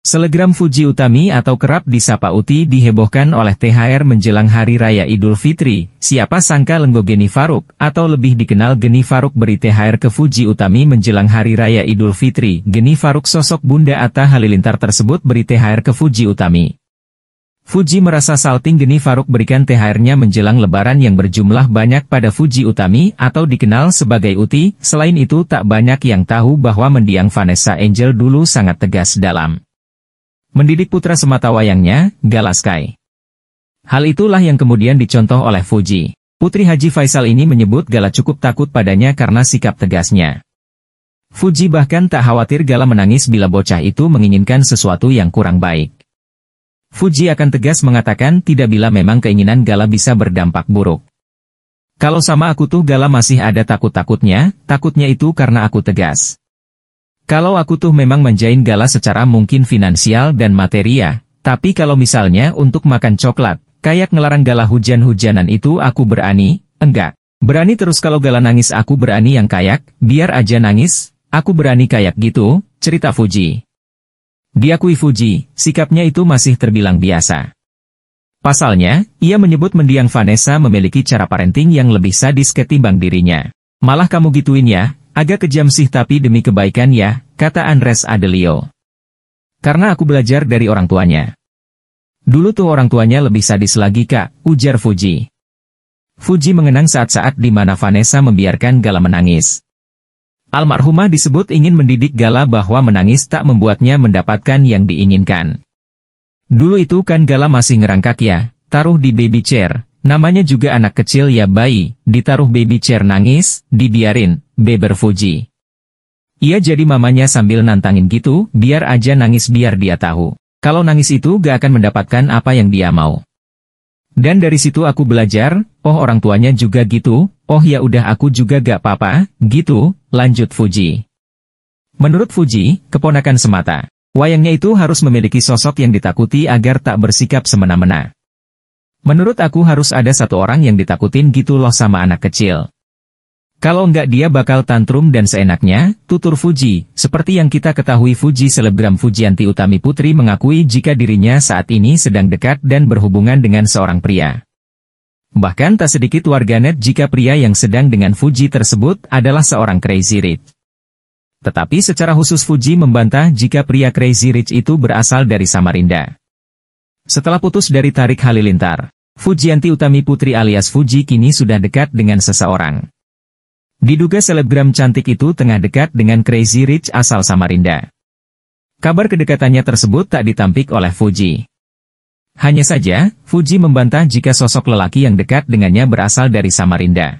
Selegram Fuji Utami atau kerap disapa Uti dihebohkan oleh THR menjelang Hari Raya Idul Fitri, siapa sangka Lenggo Geni Faruk, atau lebih dikenal Geni Faruk beri THR ke Fuji Utami menjelang Hari Raya Idul Fitri. Geni Faruk sosok Bunda Atta Halilintar tersebut beri THR ke Fuji Utami. Fuji merasa salting Geni Faruk berikan THR-nya menjelang lebaran yang berjumlah banyak pada Fuji Utami atau dikenal sebagai Uti, selain itu tak banyak yang tahu bahwa mendiang Vanessa Angel dulu sangat tegas dalam Mendidik putra semata wayangnya, Galaskai. Hal itulah yang kemudian dicontoh oleh Fuji. Putri Haji Faisal ini menyebut Gala cukup takut padanya karena sikap tegasnya. Fuji bahkan tak khawatir Gala menangis bila bocah itu menginginkan sesuatu yang kurang baik. Fuji akan tegas mengatakan tidak bila memang keinginan Gala bisa berdampak buruk. Kalau sama aku tuh Gala masih ada takut-takutnya, takutnya itu karena aku tegas. Kalau aku tuh memang menjain Gala secara mungkin finansial dan materia, ya. tapi kalau misalnya untuk makan coklat, kayak ngelarang Gala hujan-hujanan itu aku berani, enggak. Berani terus kalau Gala nangis aku berani yang kayak, biar aja nangis, aku berani kayak gitu, cerita Fuji. Diakui Fuji, sikapnya itu masih terbilang biasa. Pasalnya, ia menyebut mendiang Vanessa memiliki cara parenting yang lebih sadis ketimbang dirinya. Malah kamu gituin ya, Agak kejam sih tapi demi kebaikan ya, kata Andres Adelio. Karena aku belajar dari orang tuanya. Dulu tuh orang tuanya lebih sadis lagi kak, ujar Fuji. Fuji mengenang saat-saat di mana Vanessa membiarkan Gala menangis. Almarhumah disebut ingin mendidik Gala bahwa menangis tak membuatnya mendapatkan yang diinginkan. Dulu itu kan Gala masih ngerangkak ya, taruh di baby chair, Namanya juga anak kecil ya bayi, ditaruh baby chair nangis, dibiarin, beber Fuji. Ia jadi mamanya sambil nantangin gitu, biar aja nangis biar dia tahu. Kalau nangis itu gak akan mendapatkan apa yang dia mau. Dan dari situ aku belajar, oh orang tuanya juga gitu, oh ya udah aku juga gak papa, gitu, lanjut Fuji. Menurut Fuji, keponakan semata. Wayangnya itu harus memiliki sosok yang ditakuti agar tak bersikap semena-mena. Menurut aku harus ada satu orang yang ditakutin gitu loh sama anak kecil. Kalau enggak dia bakal tantrum dan seenaknya, tutur Fuji, seperti yang kita ketahui Fuji selebgram Fujianti Utami Putri mengakui jika dirinya saat ini sedang dekat dan berhubungan dengan seorang pria. Bahkan tak sedikit warganet jika pria yang sedang dengan Fuji tersebut adalah seorang crazy rich. Tetapi secara khusus Fuji membantah jika pria crazy rich itu berasal dari Samarinda. Setelah putus dari Tarik Halilintar, Fujianti Utami Putri alias Fuji kini sudah dekat dengan seseorang. Diduga selebgram cantik itu tengah dekat dengan Crazy Rich asal Samarinda. Kabar kedekatannya tersebut tak ditampik oleh Fuji. Hanya saja, Fuji membantah jika sosok lelaki yang dekat dengannya berasal dari Samarinda.